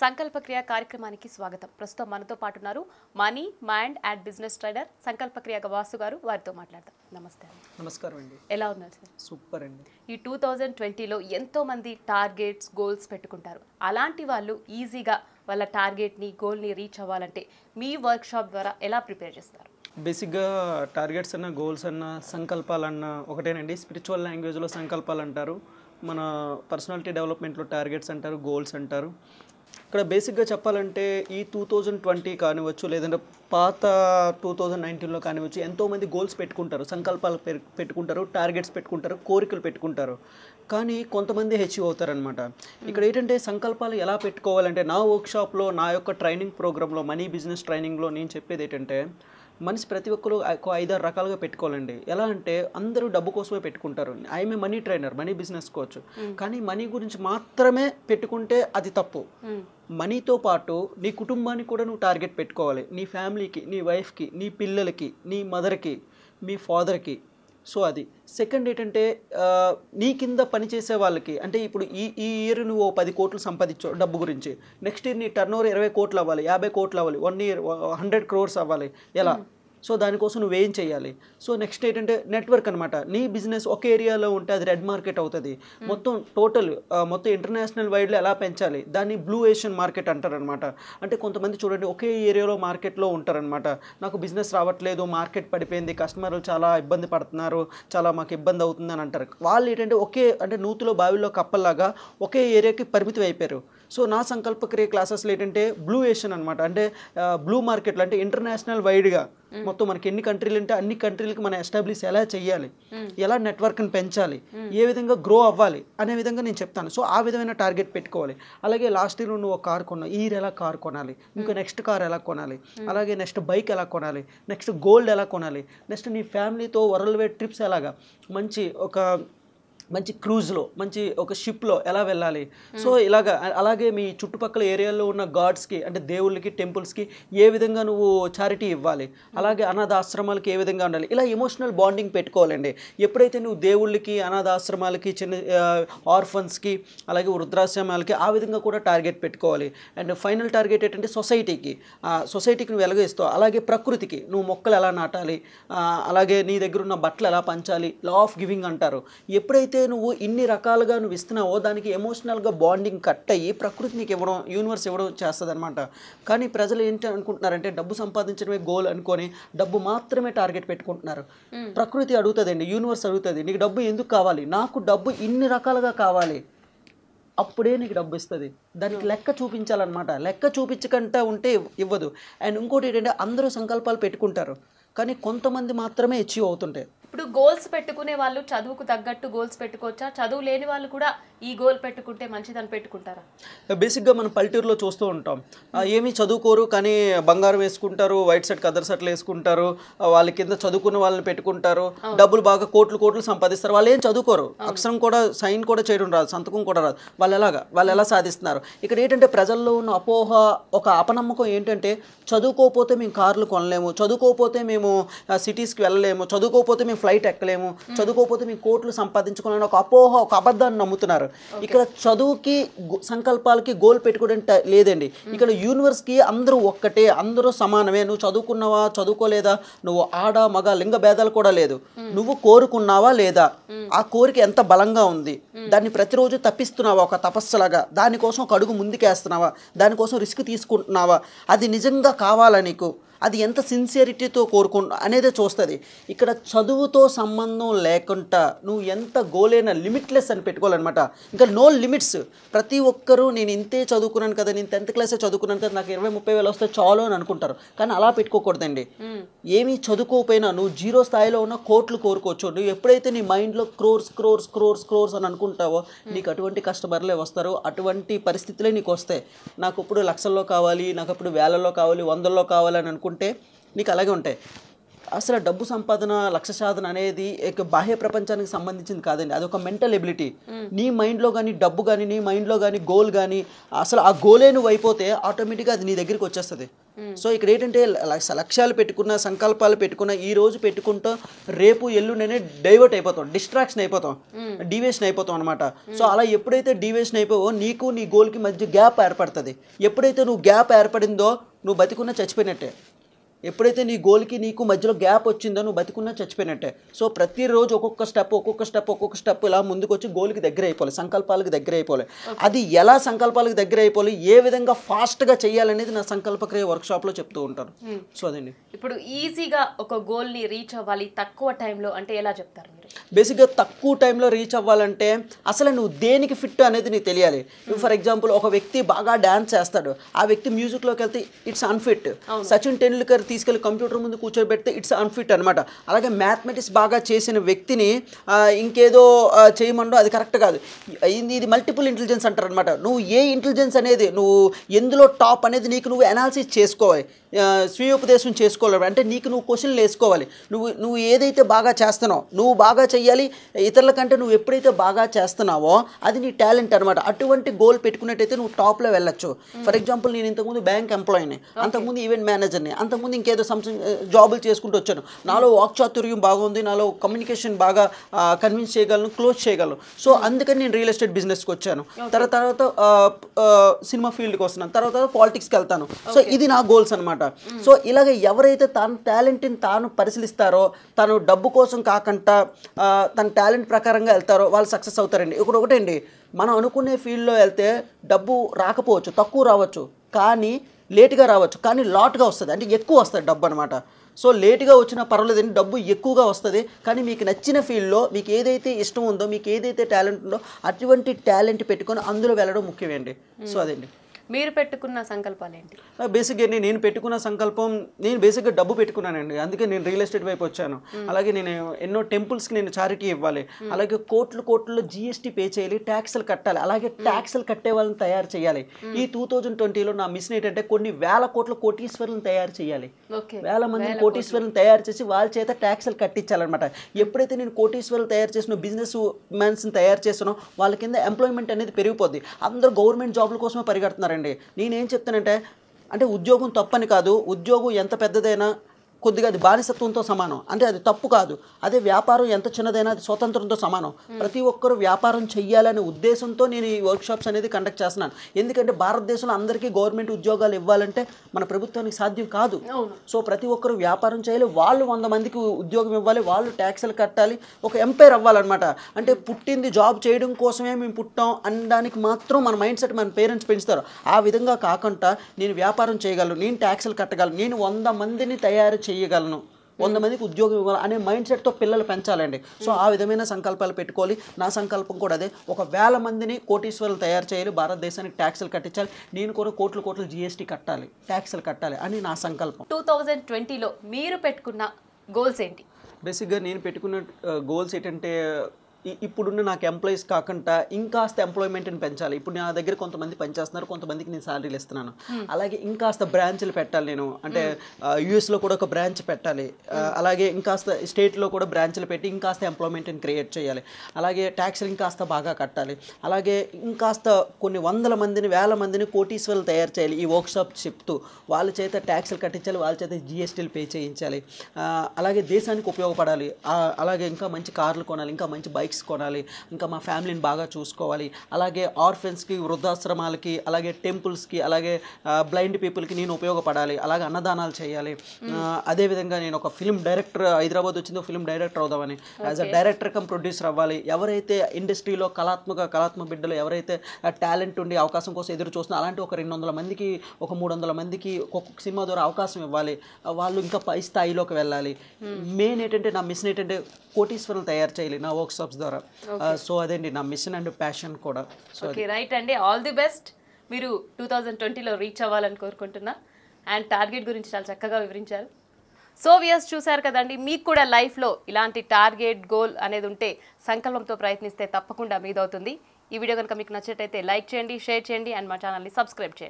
సంకల్ప క్రియా కార్యక్రమానికి స్వాగతం ప్రస్తుతం మనతో పాటు ఉన్నారు money mind and business trader Sankalpa Kriya Vasu గారు వారితో మాట్లాడతాం నమస్తే నమస్కారం అండి ఎలా ఉన్నారు సార్ సూపర్ అండి ఈ టూ థౌజండ్ ట్వంటీలో ఎంతో మంది టార్గెట్స్ గోల్స్ పెట్టుకుంటారు అలాంటి వాళ్ళు ఈజీగా వాళ్ళ టార్గెట్ని గోల్ని రీచ్ అవ్వాలంటే మీ వర్క్షాప్ ద్వారా ఎలా ప్రిపేర్ చేస్తారు బేసిక్గా టార్గెట్స్ అన్న గోల్స్ అన్న సంకల్పాలన్న ఒకటేనండి స్పిరిచువల్ లాంగ్వేజ్లో సంకల్పాలు అంటారు మన పర్సనాలిటీ డెవలప్మెంట్లో టార్గెట్స్ అంటారు గోల్స్ అంటారు ఇక్కడ బేసిక్గా చెప్పాలంటే ఈ టూ థౌజండ్ ట్వంటీ కానివచ్చు లేదంటే పాత టూ థౌజండ్ నైన్టీన్లో కానివచ్చు ఎంతోమంది గోల్స్ పెట్టుకుంటారు సంకల్పాలు పెట్టుకుంటారు టార్గెట్స్ పెట్టుకుంటారు కోరికలు పెట్టుకుంటారు కానీ కొంతమంది హెచ్యూ అవుతారనమాట ఇక్కడ ఏంటంటే సంకల్పాలు ఎలా పెట్టుకోవాలంటే నా వర్క్షాప్లో నా యొక్క ట్రైనింగ్ ప్రోగ్రాంలో మనీ బిజినెస్ ట్రైనింగ్లో నేను చెప్పేది ఏంటంటే మనిషి ప్రతి ఒక్కరు ఒక ఐదారు రకాలుగా పెట్టుకోవాలండి ఎలా అంటే అందరూ డబ్బు కోసమే పెట్టుకుంటారు I'm money trainer money business coach కానీ మనీ గురించి మాత్రమే పెట్టుకుంటే అది తప్పు మనీతో పాటు నీ కుటుంబానికి కూడా నువ్వు టార్గెట్ పెట్టుకోవాలి నీ ఫ్యామిలీకి నీ వైఫ్కి నీ పిల్లలకి నీ మదర్కి మీ ఫాదర్కి సో అది సెకండ్ ఏంటంటే నీ కింద పనిచేసే వాళ్ళకి అంటే ఇప్పుడు ఈ ఈ ఇయర్ నువ్వు పది కోట్లు సంపాదించావు డబ్బు గురించి నెక్స్ట్ ఇయర్ నీ టర్న్ ఓవర్ ఇరవై కోట్లు అవ్వాలి యాభై కోట్లు అవ్వాలి వన్ ఇయర్ హండ్రెడ్ క్రోర్స్ అవ్వాలి ఎలా hmm. సో దానికోసం నువ్వు ఏం చేయాలి సో నెక్స్ట్ ఏంటంటే నెట్వర్క్ అనమాట నీ బిజినెస్ ఒక ఏరియాలో ఉంటే అది రెడ్ మార్కెట్ అవుతుంది మొత్తం టోటల్ మొత్తం ఇంటర్నేషనల్ వైడ్లో ఎలా పెంచాలి దాన్ని బ్లూ ఏషియన్ మార్కెట్ అంటారనమాట అంటే కొంతమంది చూడండి ఒకే ఏరియాలో మార్కెట్లో ఉంటారనమాట నాకు బిజినెస్ రావట్లేదు మార్కెట్ పడిపోయింది కస్టమర్లు చాలా ఇబ్బంది పడుతున్నారు చాలా మాకు ఇబ్బంది అవుతుంది అని అంటారు వాళ్ళు ఏంటంటే ఒకే అంటే నూతులో బావిలో కప్పల్లాగా ఒకే ఏరియాకి పరిమితం అయిపోయారు సో నా సంకల్ప క్రియ ఏంటంటే బ్లూ ఏషియన్ అనమాట అంటే బ్లూ మార్కెట్లు అంటే ఇంటర్నేషనల్ వైడ్గా మొత్తం మనకి ఎన్ని కంట్రీలు ఉంటే అన్ని కంట్రీలకి మనం ఎస్టాబ్లిష్ ఎలా చేయాలి ఎలా నెట్వర్క్ని పెంచాలి ఏ విధంగా గ్రో అవ్వాలి అనే విధంగా నేను చెప్తాను సో ఆ విధమైన టార్గెట్ పెట్టుకోవాలి అలాగే లాస్ట్ ఇయర్ నువ్వు ఒక కార్ కొన్నావు ఈ ఎలా కార్ కొనాలి ఇంకా నెక్స్ట్ కార్ ఎలా కొనాలి అలాగే నెక్స్ట్ బైక్ ఎలా కొనాలి నెక్స్ట్ గోల్డ్ ఎలా కొనాలి నెక్స్ట్ నీ ఫ్యామిలీతో వరల్డ్ వైడ్ ట్రిప్స్ ఎలాగా మంచి ఒక మంచి క్రూజ్లో మంచి ఒక షిప్లో ఎలా వెళ్ళాలి సో ఇలాగ అలాగే మీ చుట్టుపక్కల ఏరియాలో ఉన్న గాడ్స్కి అంటే దేవుళ్ళకి టెంపుల్స్కి ఏ విధంగా నువ్వు చారిటీ ఇవ్వాలి అలాగే అనాథాశ్రమాలకి ఏ విధంగా ఉండాలి ఇలా ఎమోషనల్ బాండింగ్ పెట్టుకోవాలండి ఎప్పుడైతే నువ్వు దేవుళ్ళకి అనాథాశ్రమాలకి చిన్న ఆర్ఫన్స్కి అలాగే వృద్ధాశ్రమాలకి ఆ విధంగా కూడా టార్గెట్ పెట్టుకోవాలి అండ్ ఫైనల్ టార్గెట్ ఏంటంటే సొసైటీకి సొసైటీకి నువ్వు ఎలాగో అలాగే ప్రకృతికి నువ్వు మొక్కలు ఎలా నాటాలి అలాగే నీ దగ్గర ఉన్న బట్టలు ఎలా పంచాలి లా ఆఫ్ గివింగ్ అంటారు ఎప్పుడైతే ఏదైతే నువ్వు ఇన్ని రకాలుగా నువ్వు ఇస్తున్నావో దానికి ఎమోషనల్గా బాండింగ్ కట్ అయ్యి ప్రకృతి నీకు ఇవ్వడం యూనివర్స్ ఇవ్వడం అనమాట కానీ ప్రజలు ఏంటి అనుకుంటున్నారంటే డబ్బు సంపాదించడమే గోల్ అనుకొని డబ్బు మాత్రమే టార్గెట్ పెట్టుకుంటున్నారు ప్రకృతి అడుగుతుందండి యూనివర్స్ అడుగుతుంది నీకు డబ్బు ఎందుకు కావాలి నాకు డబ్బు ఇన్ని రకాలుగా కావాలి అప్పుడే నీకు డబ్బు ఇస్తుంది దానికి లెక్క చూపించాలన్నమాట లెక్క చూపించకుండా ఉంటే ఇవ్వదు అండ్ ఇంకోటి ఏంటంటే అందరూ సంకల్పాలు పెట్టుకుంటారు కానీ కొంతమంది మాత్రమే అచీవ్ అవుతుంటాయి ఇప్పుడు గోల్స్ పెట్టుకునే వాళ్ళు చదువుకు తగ్గట్టు గోల్స్ పెట్టుకోవచ్చా చదువు లేని వాళ్ళు కూడా ఈ గోల్ పెట్టుకుంటే మంచిదని పెట్టుకుంటారా బేసిక్గా uh, మనం పల్లెటూరులో చూస్తూ ఉంటాం uh, ఏమీ చదువుకోరు కానీ బంగారం వేసుకుంటారు వైట్ షర్ట్ కదర్ షర్ట్లు వేసుకుంటారు uh, వాళ్ళ కింద చదువుకున్న వాళ్ళని పెట్టుకుంటారు డబ్బులు బాగా కోట్లు కోట్లు సంపాదిస్తారు వాళ్ళు ఏం చదువుకోరు అక్షరం కూడా సైన్ కూడా చేయడం రాదు సంతకం కూడా రాదు వాళ్ళు ఎలాగా వాళ్ళు ఎలా సాధిస్తున్నారు ఇక్కడ ఏంటంటే ప్రజల్లో ఉన్న అపోహ ఒక అపనమ్మకం ఏంటంటే చదువుకోకపోతే మేము కార్లు కొనలేము చదువుకోకపోతే మేము సిటీస్కి వెళ్ళలేము చదువుకోకపోతే మేము ఫ్లైట్ ఎక్కలేము చదువుకోకపోతే మీ కోట్లు సంపాదించుకోవాలని ఒక అపోహ ఒక అబద్ధాన్ని నమ్ముతున్నారు ఇక్కడ చదువుకి సంకల్పాలకి గోల్ పెట్టుకోవడం లేదండి ఇక్కడ యూనివర్స్కి అందరూ ఒక్కటే అందరూ సమానమే నువ్వు చదువుకున్నావా చదువుకోలేదా నువ్వు ఆడ మగ లింగ భేదాలు కూడా లేదు నువ్వు కోరుకున్నావా లేదా ఆ కోరిక ఎంత బలంగా ఉంది దాన్ని ప్రతిరోజు తప్పిస్తున్నావా ఒక తపస్సులాగా దానికోసం ఒక అడుగు ముందుకేస్తున్నావా దానికోసం రిస్క్ తీసుకుంటున్నావా అది నిజంగా కావాలా నీకు అది ఎంత సిన్సియరిటీతో కోరుకుంటు అనేది చూస్తుంది ఇక్కడ చదువుతో సంబంధం లేకుండా నువ్వు ఎంత గోలైనా లిమిట్లెస్ అని పెట్టుకోవాలన్నమాట ఇంకా నో లిమిట్స్ ప్రతి ఒక్కరూ నేను ఇంతే చదువుకున్నాను కదా నేను టెన్త్ క్లాసే చదువుకున్నాను కదా నాకు ఇరవై ముప్పై వేలు వస్తే చాలు అని అనుకుంటారు కానీ అలా పెట్టుకోకూడదండి ఏమీ చదువుకోకపోయినా నువ్వు జీరో స్థాయిలో ఉన్న కోట్లు కోరుకోవచ్చు నువ్వు ఎప్పుడైతే నీ మైండ్లో క్రోర్స్ క్రోర్స్ క్రోర్స్ క్రోర్స్ అని అనుకుంటావో నీకు అటువంటి కస్టమర్లే వస్తారు అటువంటి పరిస్థితులే నీకు వస్తాయి నాకు ఇప్పుడు లక్షల్లో కావాలి నాకు అప్పుడు వేలల్లో కావాలి వందల్లో కావాలి అనుకుంటే అనుకుంటే నీకు అలాగే ఉంటాయి అసలు డబ్బు సంపాదన లక్ష్య సాధన అనేది బాహ్య ప్రపంచానికి సంబంధించింది కాదండి అది ఒక మెంటల్ ఎబిలిటీ నీ మైండ్లో కానీ డబ్బు కానీ నీ మైండ్లో కానీ గోల్ కానీ అసలు ఆ గోలే నువ్వు అయిపోతే ఆటోమేటిక్గా అది నీ దగ్గరికి వచ్చేస్తుంది సో ఇక్కడ ఏంటంటే లక్ష్యాలు పెట్టుకున్న సంకల్పాలు పెట్టుకున్న ఈ రోజు పెట్టుకుంటూ రేపు ఎల్లుండనే డైవర్ట్ అయిపోతాం డిస్ట్రాక్షన్ అయిపోతాం డివేషన్ అయిపోతాం అనమాట సో అలా ఎప్పుడైతే డివేషన్ అయిపోవో నీకు నీ గోల్కి మధ్య గ్యాప్ ఏర్పడుతుంది ఎప్పుడైతే నువ్వు గ్యాప్ ఏర్పడిందో నువ్వు బతికున్న చచ్చిపోయినట్టే ఎప్పుడైతే నీ గోల్కి నీకు మధ్యలో గ్యాప్ వచ్చిందో నువ్వు బతికున్నా చచ్చిపోయినట్టే సో ప్రతిరోజు ఒక్కొక్క స్టెప్ ఒక్కొక్క స్టెప్ ఒక్కొక్క స్టెప్ ఇలా ముందుకు వచ్చి గోల్కి దగ్గర అయిపోవాలి సంకల్పాలకు దగ్గర అయిపోవాలి అది ఎలా సంకల్పాలకు దగ్గర అయిపోవాలి ఏ విధంగా ఫాస్ట్గా చేయాలనేది నా సంకల్పక్రియ వర్క్షాప్లో చెప్తూ ఉంటాను సో అదండి ఇప్పుడు ఈజీగా ఒక గోల్ని రీచ్ అవ్వాలి తక్కువ టైంలో అంటే ఎలా చెప్తారు బేసిక్గా తక్కువ టైంలో రీచ్ అవ్వాలంటే అసలు నువ్వు దేనికి ఫిట్ అనేది నీకు తెలియాలి ఫర్ ఎగ్జాంపుల్ hmm. ఒక వ్యక్తి బాగా డ్యాన్స్ చేస్తాడు ఆ వ్యక్తి మ్యూజిక్లోకి వెళ్తే ఇట్స్ అన్ఫిట్ సచిన్ టెండూల్కర్ తీసుకెళ్లి కంప్యూటర్ ముందు కూర్చోబెడితే ఇట్స్ అన్ఫిట్ అనమాట అలాగే మ్యాథమెటిక్స్ బాగా చేసిన వ్యక్తిని ఇంకేదో చేయమండో అది కరెక్ట్ కాదు ఇది మల్టిపుల్ ఇంటెలిజెన్స్ అంటారు అనమాట నువ్వు ఏ ఇంటెలిజెన్స్ అనేది నువ్వు ఎందులో టాప్ అనేది నీకు నువ్వు అనాలిసిస్ చేసుకోవాలి స్వీయోపదేశం చేసుకోవాలి అంటే నీకు నువ్వు క్వశ్చన్లు వేసుకోవాలి నువ్వు నువ్వు ఏదైతే బాగా చేస్తున్నావు నువ్వు బాగా చేయాలి ఇతరుల కంటే నువ్వు ఎప్పుడైతే బాగా చేస్తున్నావో అది నీ టాలెంట్ అనమాట అటువంటి గోల్ పెట్టుకున్నట్టయితే నువ్వు టాప్లో వెళ్ళొచ్చు ఫర్ ఎగ్జాంపుల్ నేను ఇంతకుముందు బ్యాంక్ ఎంప్లాయీని అంతకుముందు ఈవెంట్ మేనేజర్ని అంతకుముందు ఇంకేదో సంథింగ్ జాబులు చేసుకుంటూ వచ్చాను నాలో వాక్ చాతుర్యం బాగుంది నాలో కమ్యూనికేషన్ బాగా కన్విన్స్ చేయగలను క్లోజ్ చేయగలను సో అందుకని నేను రియల్ ఎస్టేట్ బిజినెస్కి వచ్చాను తర్వాత తర్వాత సినిమా ఫీల్డ్కి వస్తున్నాను తర్వాత పాలిటిక్స్కి వెళ్తాను సో ఇది నా గోల్స్ అనమాట అనమాట సో ఇలాగ ఎవరైతే తన టాలెంట్ని తాను పరిశీలిస్తారో తను డబ్బు కోసం కాకుండా తన టాలెంట్ ప్రకారంగా వెళ్తారో వాళ్ళు సక్సెస్ అవుతారండి ఇక్కడ ఒకటండి మనం అనుకునే ఫీల్డ్లో వెళ్తే డబ్బు రాకపోవచ్చు తక్కువ రావచ్చు కానీ లేట్గా రావచ్చు కానీ లాట్గా వస్తుంది అంటే ఎక్కువ వస్తుంది డబ్బు అనమాట సో లేటుగా వచ్చినా పర్వాలేదండి డబ్బు ఎక్కువగా వస్తుంది కానీ మీకు నచ్చిన ఫీల్డ్లో మీకు ఏదైతే ఇష్టం ఉందో మీకు ఏదైతే టాలెంట్ ఉందో అటువంటి టాలెంట్ పెట్టుకొని అందులో వెళ్ళడం ముఖ్యమండి సో అదండి మీరు పెట్టుకున్న సంకల్పాలు ఏంటి బేసిక్గా నేను పెట్టుకున్న సంకల్పం నేను బేసిక్గా డబ్బు పెట్టుకున్నానండి అందుకే నేను రియల్ ఎస్టేట్ వైపు వచ్చాను అలాగే నేను ఎన్నో టెంపుల్స్కి నేను చారిటీ ఇవ్వాలి అలాగే కోట్లు కోట్లలో జిఎస్టీ పే చేయాలి ట్యాక్స్లు కట్టాలి అలాగే ట్యాక్స్లు కట్టే వాళ్ళని తయారు చేయాలి ఈ టూ థౌజండ్ ట్వంటీలో నా మిషన్ ఏంటంటే కొన్ని వేల కోట్ల కోటీశ్వరులను తయారు చేయాలి వేల మంది కోటీశ్వరులను తయారు చేసి వాళ్ళ చేత ట్యాక్స్లు కట్టించాలన్నమాట ఎప్పుడైతే నేను కోటీశ్వరులు తయారు చేసిన బిజినెస్ మ్యాన్స్ని తయారు చేస్తున్నా వాళ్ళ కింద ఎంప్లాయ్మెంట్ అనేది పెరిగిపోద్ది అందరూ గవర్నమెంట్ జాబ్ల కోసమే పరిగెడుతున్నారండి నేనేం చెప్తానంటే అంటే ఉద్యోగం తప్పని కాదు ఉద్యోగం ఎంత పెద్దదైనా కొద్దిగా అది బానిసత్వంతో సమానం అంటే అది తప్పు కాదు అదే వ్యాపారం ఎంత చిన్నదైనా అది స్వతంత్రంతో సమానం ప్రతి ఒక్కరూ వ్యాపారం చేయాలనే ఉద్దేశంతో నేను ఈ వర్క్షాప్స్ అనేది కండక్ట్ చేస్తున్నాను ఎందుకంటే భారతదేశంలో అందరికీ గవర్నమెంట్ ఉద్యోగాలు ఇవ్వాలంటే మన ప్రభుత్వానికి సాధ్యం కాదు సో ప్రతి ఒక్కరు వ్యాపారం చేయాలి వాళ్ళు వంద మందికి ఉద్యోగం ఇవ్వాలి వాళ్ళు ట్యాక్సులు కట్టాలి ఒక ఎంపైర్ అవ్వాలన్నమాట అంటే పుట్టింది జాబ్ చేయడం కోసమే మేము పుట్టాం అనడానికి మాత్రం మన మైండ్ సెట్ మన పేరెంట్స్ పెంచుతారు ఆ విధంగా కాకుండా నేను వ్యాపారం చేయగలను నేను ట్యాక్సులు కట్టగలను నేను వంద మందిని తయారు చేయగలను వంద hmm. మందికి ఉద్యోగం ఇవ్వాలి అనే మైండ్ సెట్తో పిల్లలు పెంచాలండి సో ఆ విధమైన సంకల్పాలు పెట్టుకోవాలి నా సంకల్పం కూడా అదే ఒక వేల మందిని కోటీశ్వరులు తయారు చేయాలి భారతదేశానికి ట్యాక్సులు కట్టించాలి నేను కూడా కోట్లు కోట్లు జిఎస్టీ కట్టాలి ట్యాక్సులు కట్టాలి అని నా సంకల్పం టూ థౌజండ్ ట్వంటీలో మీరు పెట్టుకున్న గోల్స్ ఏంటి బేసిక్గా నేను పెట్టుకున్న గోల్స్ ఏంటంటే ఇప్పుడున్న నాకు ఎంప్లాయీస్ కాకుండా ఇంకాస్త ఎంప్లాయ్మెంట్ని పెంచాలి ఇప్పుడు నా దగ్గర కొంతమంది పనిచేస్తున్నారు కొంతమందికి నేను శాలరీలు ఇస్తున్నాను అలాగే ఇంకాస్త బ్రాంచ్లు పెట్టాలి నేను అంటే యూఎస్లో కూడా ఒక బ్రాంచ్ పెట్టాలి అలాగే ఇంకాస్త స్టేట్లో కూడా బ్రాంచ్లు పెట్టి ఇంకాస్త ఎంప్లాయ్మెంట్ని క్రియేట్ చేయాలి అలాగే ట్యాక్స్లు ఇంకాస్త బాగా కట్టాలి అలాగే ఇంకాస్త కొన్ని వందల మందిని వేల మందిని కోటీశ్వర్లు తయారు చేయాలి ఈ వర్క్షాప్ చెప్తూ వాళ్ళ చేత ట్యాక్స్లు కట్టించాలి వాళ్ళ చేత జిఎస్టీలు పే చేయించాలి అలాగే దేశానికి ఉపయోగపడాలి అలాగే ఇంకా మంచి కార్లు కొనాలి ఇంకా మంచి బైక్ బైక్స్ కొనాలి ఇంకా మా ఫ్యామిలీని బాగా చూసుకోవాలి అలాగే ఆర్ఫెన్స్కి వృద్ధాశ్రమాలకి అలాగే టెంపుల్స్కి అలాగే బ్లైండ్ పీపుల్కి నేను ఉపయోగపడాలి అలాగే అన్నదానాలు చేయాలి అదేవిధంగా నేను ఒక ఫిలిం డైరెక్టర్ హైదరాబాద్ వచ్చిందో ఫిలిం డైరెక్టర్ అవుదామని as a director cum producer అవ్వాలి ఎవరైతే ఇండస్ట్రీలో కళాత్మక కళాత్మక బిడ్డలు ఎవరైతే టాలెంట్ ఉండి అవకాశం కోసం ఎదురు చూస్తున్న అలాంటి ఒక రెండు వందల మందికి ఒక మూడు వందల మందికి ఒక్కొక్క సినిమా ద్వారా అవకాశం ఇవ్వాలి వాళ్ళు ఇంకా పై స్థాయిలోకి వెళ్ళాలి మెయిన్ ఏంటంటే నా మిషన్ ఏంటంటే కోటీశ్వరులు తయారు చేయాలి నా వర్క్షాప్స్ ద్వారా సో uh, అదేంటి నా మిషన్ అండ్ ప్యాషన్ కూడా సో రైట్ అండి ఆల్ ది బెస్ట్ మీరు టూ థౌజండ్ ట్వంటీలో రీచ్ అవ్వాలని కోరుకుంటున్నా అండ్ టార్గెట్ గురించి చాలా చక్కగా వివరించారు సో వియర్స్ చూశారు కదండి మీకు కూడా లైఫ్లో ఇలాంటి టార్గెట్ గోల్ అనేది ఉంటే సంకల్పంతో ప్రయత్నిస్తే తప్పకుండా మీదవుతుంది ఈ వీడియో కనుక మీకు నచ్చేటైతే లైక్ చేయండి షేర్ చేయండి అండ్ మా ఛానల్ని సబ్స్క్రైబ్ చేయండి